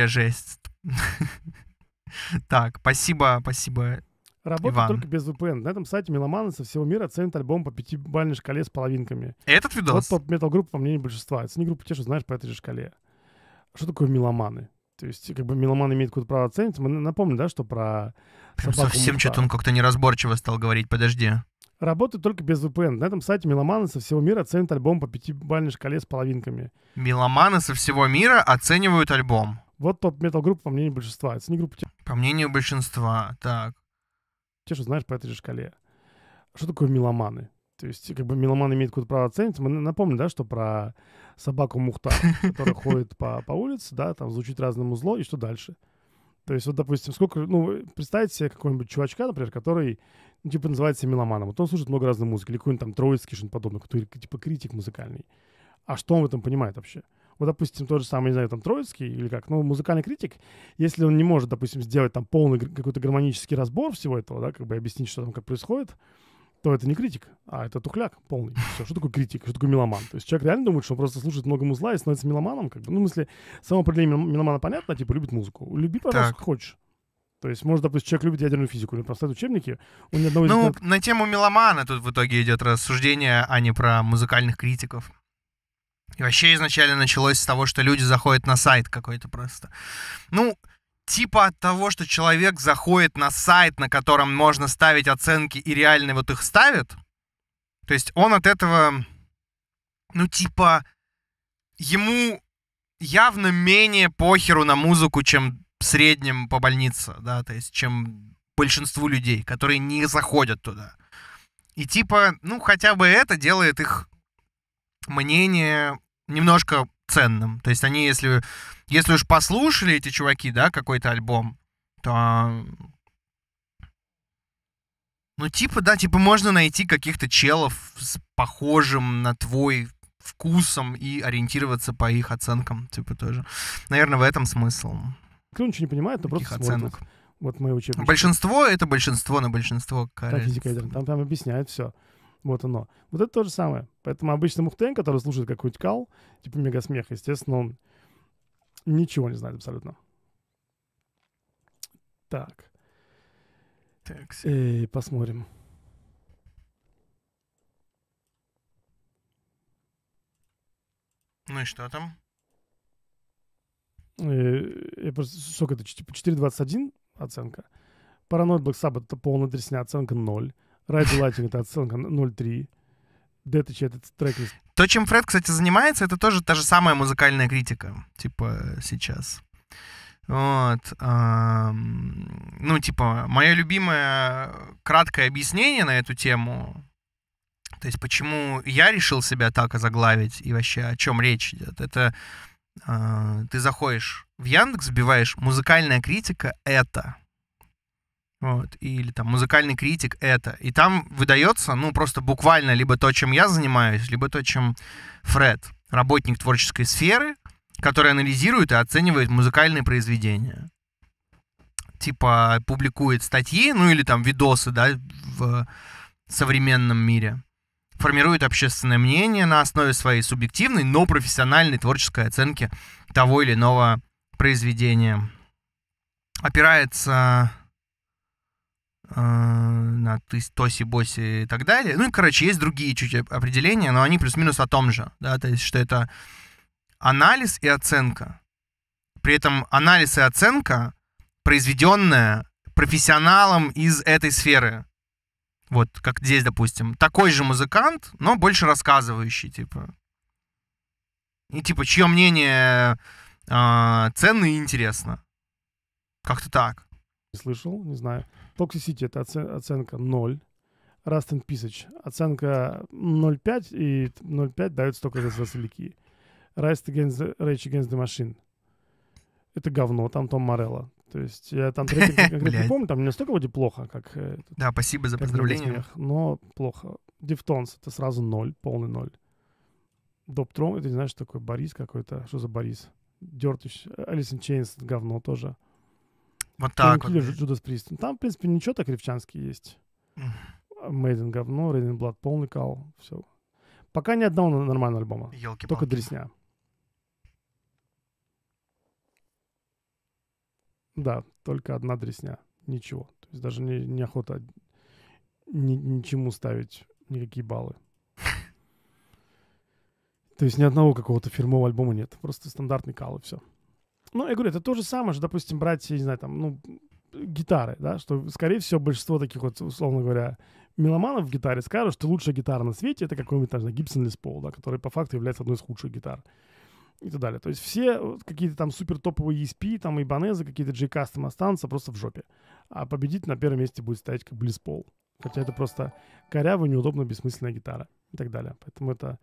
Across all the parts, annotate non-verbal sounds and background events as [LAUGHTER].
вообще жесть. Так, спасибо, спасибо. Работает только без VPN. На этом сайте меломаны со всего мира оценят альбом по пятибалльной шкале с половинками. Этот видос? Вот Metal Group, по мнению большинства. Оцени группу те, что знаешь по этой же шкале. Что такое меломаны? То есть, как бы меломан имеет какое-то право оценить. Мы напомним, да, что про... Прям совсем что-то он как-то неразборчиво стал говорить, подожди. Работает только без VPN. На этом сайте меломаны со всего мира оценят альбом по пятибалльной шкале с половинками. Меломаны со всего мира оценивают альбом. Вот топ-метал-группа, по мнению большинства. Это не группа тех... По мнению большинства, так. Те, что знаешь по этой же шкале. Что такое меломаны? То есть, как бы меломан имеет какое-то право оценить. Мы напомним, да, что про собаку Мухта, которая ходит по, по улице, да, там звучит разному зло, и что дальше? То есть, вот, допустим, сколько, ну, представьте себе какого-нибудь чувачка, например, который, ну, типа, называется меломаном. Вот он слушает много разной музыки, или какой-нибудь там Троицкий, что-нибудь подобное, который, типа, критик музыкальный. А что он в этом понимает вообще? вот, допустим, тот же самый, не знаю, там, Троицкий или как, ну, музыкальный критик, если он не может, допустим, сделать там полный какой-то гармонический разбор всего этого, да, как бы объяснить, что там как происходит, то это не критик, а это тухляк полный. Все, что такое критик, что такое меломан? То есть человек реально думает, что он просто слушает много музла и становится меломаном, как бы. Ну, в смысле, само определение меломана понятно, типа, любит музыку. Люби, пожалуйста, так. хочешь. То есть, может, допустим, человек любит ядерную физику, или просто учебники, у ни одного из Ну, на тему меломана тут в итоге идет рассуждение, а не про музыкальных критиков. И вообще изначально началось с того, что люди заходят на сайт какой-то просто. Ну, типа от того, что человек заходит на сайт, на котором можно ставить оценки и реально вот их ставит. То есть он от этого, ну типа, ему явно менее похеру на музыку, чем в среднем по больнице, да, то есть чем большинству людей, которые не заходят туда. И типа, ну хотя бы это делает их мнение немножко ценным. То есть они, если, если уж послушали эти чуваки, да, какой-то альбом, то... Ну, типа, да, типа можно найти каких-то челов с похожим на твой вкусом и ориентироваться по их оценкам, типа тоже. Наверное, в этом смысл. Кто ничего не понимает, но просто оценок. Вот мои учебники. Большинство — это большинство на большинство. Кажется. физика, там, там объясняют все. Вот оно. Вот это то же самое. Поэтому обычно Мухтен, который слушает какой-нибудь кал, типа мегасмех, естественно, он ничего не знает абсолютно. Так. Так. посмотрим. Ну и что там? Э, я просто, сколько это, типа 4.21 оценка. Параноид Black Sabbath это полная трясня, оценка 0. Райд Лайтинг — это оценка 0,3. Детыч — это трек из... То, чем Фред, кстати, занимается, это тоже та же самая музыкальная критика, типа, сейчас. Вот. ну, типа, мое любимое краткое объяснение на эту тему, то есть почему я решил себя так озаглавить и вообще о чем речь идет, это а, ты заходишь в Яндекс, вбиваешь «музыкальная критика — это», вот, или там музыкальный критик это. И там выдается, ну, просто буквально либо то, чем я занимаюсь, либо то, чем Фред, работник творческой сферы, который анализирует и оценивает музыкальные произведения. Типа публикует статьи, ну или там видосы, да, в современном мире. Формирует общественное мнение на основе своей субъективной, но профессиональной творческой оценки того или иного произведения. Опирается Э, на тоси, боси и так далее. Ну и, короче, есть другие чуть определения, но они плюс-минус о том же, да, то есть, что это анализ и оценка. При этом анализ и оценка произведенная профессионалом из этой сферы. Вот, как здесь, допустим. Такой же музыкант, но больше рассказывающий, типа. И, типа, чье мнение э, ценно и интересно. Как-то так не слышал, не знаю. Toxicity — это оценка 0. Rust and Pissage — оценка 0,5, и 0,5 дают столько за сосолики. Rise Against the, Rage Against the Machine — это говно, там Том Морелло. То есть я там рейтинг [LAUGHS] конкретно не помню, там не столько вроде плохо, как... Э, да, спасибо за поздравление. Но плохо. Дифтонс — это сразу ноль, полный ноль. Доптрон — это, не знаешь, такой Борис какой-то. Что за Борис? Дёртыш. Алисон Чейнс — говно тоже. Вот так вот. Джудас ну, Прист. Там, в принципе, ничего так ревчанский есть. Мейден говно, Рейден Блад полный кал. Все. Пока ни одного нормального альбома. Елки Только дресня. Да, только одна дресня. Ничего. То есть даже не, неохота ни, ничему ставить никакие баллы. [LAUGHS] То есть ни одного какого-то фирмового альбома нет. Просто стандартный кал и все ну, я говорю, это то же самое, что, допустим, брать, я не знаю, там, ну, гитары, да, что, скорее всего, большинство таких вот, условно говоря, меломанов в гитаре скажут, что лучшая гитара на свете — это какой-нибудь, там, Гибсон Лес Пол, да, который по факту является одной из худших гитар и так далее. То есть все какие-то там супер топовые ESP, там и Ибанезы, какие-то J-Custom останутся просто в жопе. А победить на первом месте будет стоять как Близ Пол. Хотя это просто корявая, неудобная, бессмысленная гитара и так далее. Поэтому это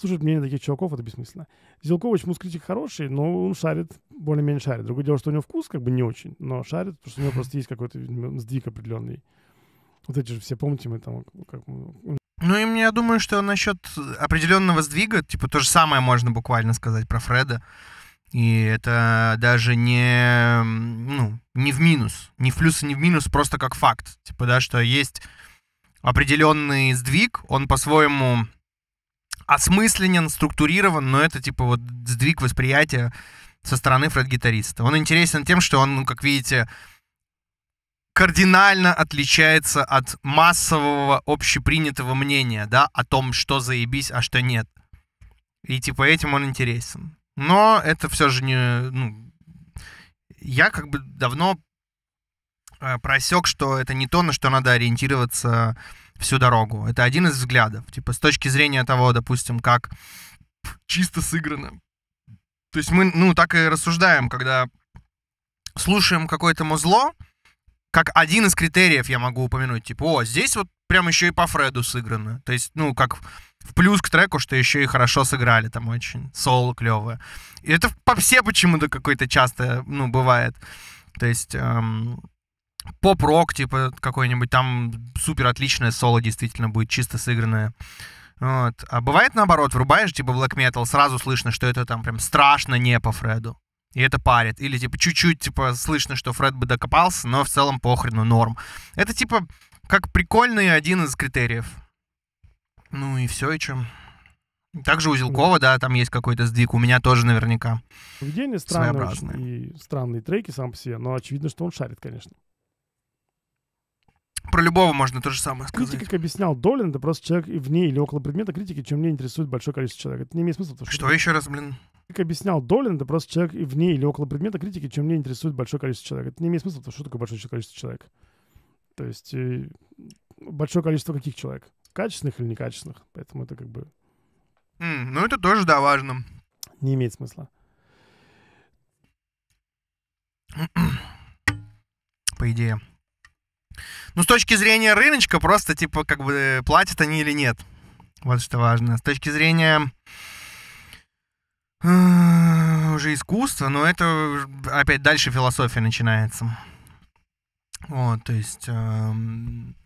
слушать мнение таких чуваков, это бессмысленно. Зелкович мускритик хороший, но он шарит, более-менее шарит. Другое дело, что у него вкус как бы не очень, но шарит, потому что у него просто есть какой-то сдвиг определенный. Вот эти же все, помните, мы там... Как, ну, и я думаю, что насчет определенного сдвига, типа, то же самое можно буквально сказать про Фреда. И это даже не, ну, не в минус, не в плюс и не в минус, просто как факт. Типа, да, что есть определенный сдвиг, он по-своему осмысленен, структурирован, но это типа вот сдвиг восприятия со стороны фред-гитариста. Он интересен тем, что он, ну, как видите, кардинально отличается от массового общепринятого мнения, да, о том, что заебись, а что нет. И типа этим он интересен. Но это все же не... Ну, я как бы давно э, просек, что это не то, на что надо ориентироваться всю дорогу. Это один из взглядов. Типа с точки зрения того, допустим, как чисто сыграно. То есть мы, ну, так и рассуждаем, когда слушаем какое-то музло, как один из критериев я могу упомянуть, типа, о, здесь вот прям еще и по Фреду сыграно. То есть, ну, как в плюс к треку, что еще и хорошо сыграли там очень, соло клевое. И это по все почему-то какой-то часто, ну, бывает. То есть, эм, поп-рок, типа какой-нибудь, там супер отличное соло действительно будет, чисто сыгранное. Вот. А бывает наоборот, врубаешь типа black metal, сразу слышно, что это там прям страшно не по Фреду. И это парит. Или типа чуть-чуть типа слышно, что Фред бы докопался, но в целом похрену, норм. Это типа как прикольный один из критериев. Ну и все, и чем. Также у Зилкова, да, там есть какой-то сдвиг. У меня тоже наверняка. Поведение странное и странные треки сам по себе, но очевидно, что он шарит, конечно. Про любого можно то же самое сказать. Критика, как объяснял Долин, это просто человек вне или около предмета критики, чем мне интересует большое количество человек. Это не имеет смысла. Что, что еще раз, блин? Как объяснял Долин, это просто человек вне или около предмета критики, чем мне интересует большое количество человек. Это не имеет смысла, потому что такое большое количество человек. То есть э, большое количество каких человек? Качественных или некачественных? Поэтому это как бы... Mm, ну, это тоже, да, важно. Не имеет смысла. [CLEARS THROAT] По идее. Ну, с точки зрения рыночка, просто, типа, как бы, э, платят они или нет. Вот что важно. С точки зрения э, уже искусства, но это опять дальше философия начинается. Вот, то есть эм,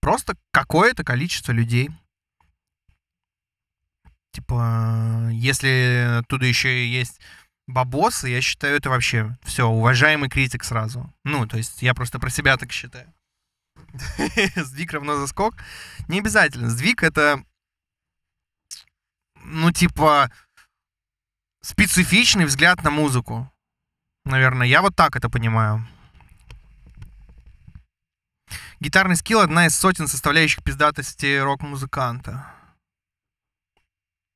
просто какое-то количество людей. Типа, если оттуда еще и есть бабосы, я считаю, это вообще все, уважаемый критик сразу. Ну, то есть я просто про себя так считаю. [LAUGHS] сдвиг равно заскок. Не обязательно. Сдвиг это, ну, типа, специфичный взгляд на музыку. Наверное, я вот так это понимаю. Гитарный скилл — одна из сотен составляющих пиздатости рок-музыканта.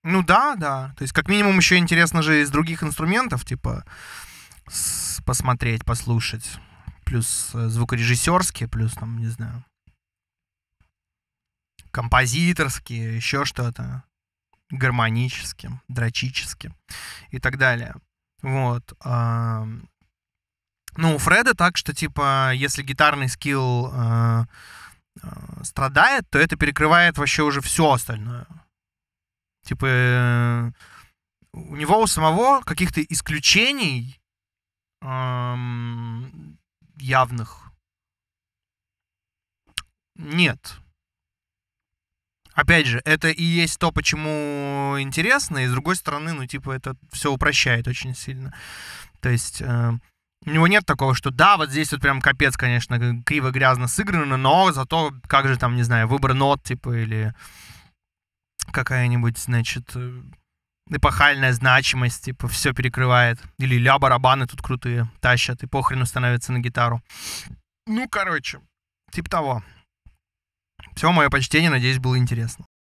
Ну да, да. То есть как минимум еще интересно же из других инструментов, типа, посмотреть, послушать плюс э, звукорежиссерские, плюс там, не знаю, композиторские, еще что-то, гармонические, дрочические и так далее. Вот. Ну, у Фреда так, что, типа, если гитарный скилл э, э, страдает, то это перекрывает вообще уже все остальное. Типа, у него у самого каких-то исключений э, явных нет. Опять же, это и есть то, почему интересно, и с другой стороны, ну, типа, это все упрощает очень сильно. То есть, э, у него нет такого, что да, вот здесь вот прям капец, конечно, криво-грязно сыграно, но зато, как же там, не знаю, выбор нот, типа, или какая-нибудь, значит, э, эпохальная значимость, типа, все перекрывает. Или ля барабаны тут крутые, тащат, и похрену становится на гитару. Ну, короче, типа того. Все, мое почтение, надеюсь, было интересно.